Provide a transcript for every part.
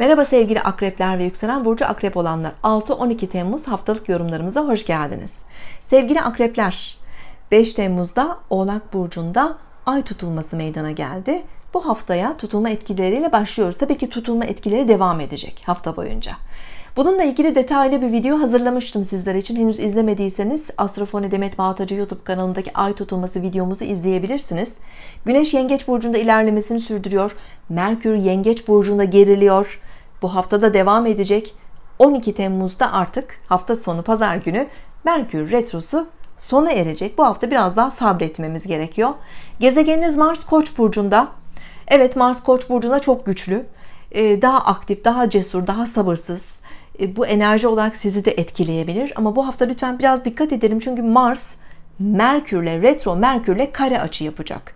Merhaba sevgili akrepler ve yükselen burcu akrep olanlar. 6-12 Temmuz haftalık yorumlarımıza hoş geldiniz. Sevgili akrepler, 5 Temmuz'da Oğlak burcunda ay tutulması meydana geldi. Bu haftaya tutulma etkileriyle başlıyoruz. Tabii ki tutulma etkileri devam edecek hafta boyunca. Bununla ilgili detaylı bir video hazırlamıştım sizler için. Henüz izlemediyseniz Astrofoni Demet Bağtacı YouTube kanalındaki ay tutulması videomuzu izleyebilirsiniz. Güneş Yengeç Burcu'nda ilerlemesini sürdürüyor. Merkür Yengeç Burcu'nda geriliyor. Bu haftada devam edecek 12 Temmuz'da artık hafta sonu pazar günü Merkür Retrosu sona erecek. Bu hafta biraz daha sabretmemiz gerekiyor. Gezegeniniz Mars Koç burcunda. Evet Mars Koç burcunda çok güçlü. Ee, daha aktif, daha cesur, daha sabırsız. Ee, bu enerji olarak sizi de etkileyebilir. Ama bu hafta lütfen biraz dikkat edelim. Çünkü Mars Merkürle retro Merkürle kare açı yapacak.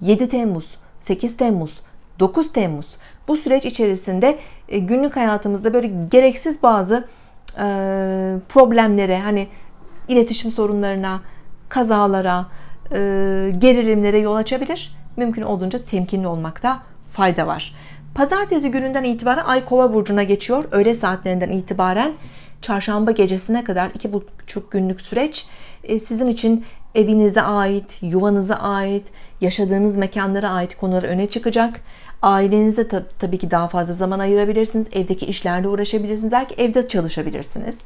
7 Temmuz, 8 Temmuz, 9 Temmuz. Bu süreç içerisinde e, günlük hayatımızda böyle gereksiz bazı e, problemlere, hani iletişim sorunlarına, kazalara, e, gerilimlere yol açabilir. Mümkün olduğunca temkinli olmakta fayda var. Pazartesi gününden itibaren Ay Kova burcuna geçiyor. Öğle saatlerinden itibaren çarşamba gecesine kadar iki buçuk günlük süreç sizin için evinize ait, yuvanıza ait, yaşadığınız mekanlara ait konular öne çıkacak. Ailenize tab- tabii ki daha fazla zaman ayırabilirsiniz. Evdeki işlerle uğraşabilirsiniz. Belki evde çalışabilirsiniz.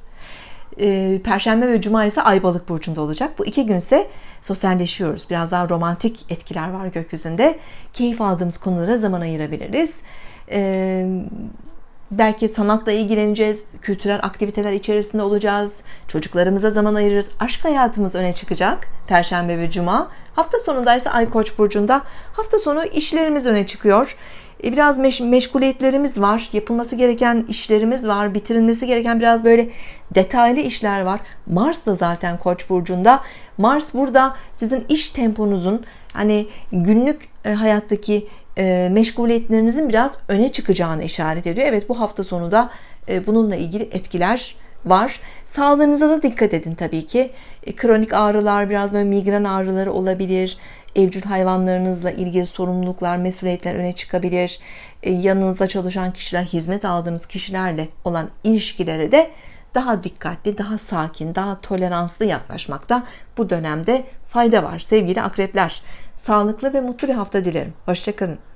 Ee, Perşembe ve Cuma ise Ay Balık burcunda olacak. Bu iki gün ise sosyalleşiyoruz. Biraz daha romantik etkiler var gökyüzünde. Keyif aldığımız konulara zaman ayırabiliriz. Ee, belki sanatla ilgileneceğiz, kültürel aktiviteler içerisinde olacağız, çocuklarımıza zaman ayırırız, aşk hayatımız öne çıkacak Perşembe ve Cuma. Hafta sonunda ise Ay Koç Burcu'nda hafta sonu işlerimiz öne çıkıyor. E, biraz meş- meşguliyetlerimiz var, yapılması gereken işlerimiz var, bitirilmesi gereken biraz böyle detaylı işler var. Mars da zaten Koç burcunda. Mars burada sizin iş temponuzun hani günlük e, hayattaki e, meşguliyetlerinizin biraz öne çıkacağını işaret ediyor. Evet bu hafta sonu da e, bununla ilgili etkiler var. Sağlığınıza da dikkat edin tabii ki. E, kronik ağrılar, biraz böyle migren ağrıları olabilir. Evcil hayvanlarınızla ilgili sorumluluklar, mesuliyetler öne çıkabilir. Yanınızda çalışan kişiler, hizmet aldığınız kişilerle olan ilişkilere de daha dikkatli, daha sakin, daha toleranslı yaklaşmakta bu dönemde fayda var sevgili akrepler. Sağlıklı ve mutlu bir hafta dilerim. Hoşçakalın.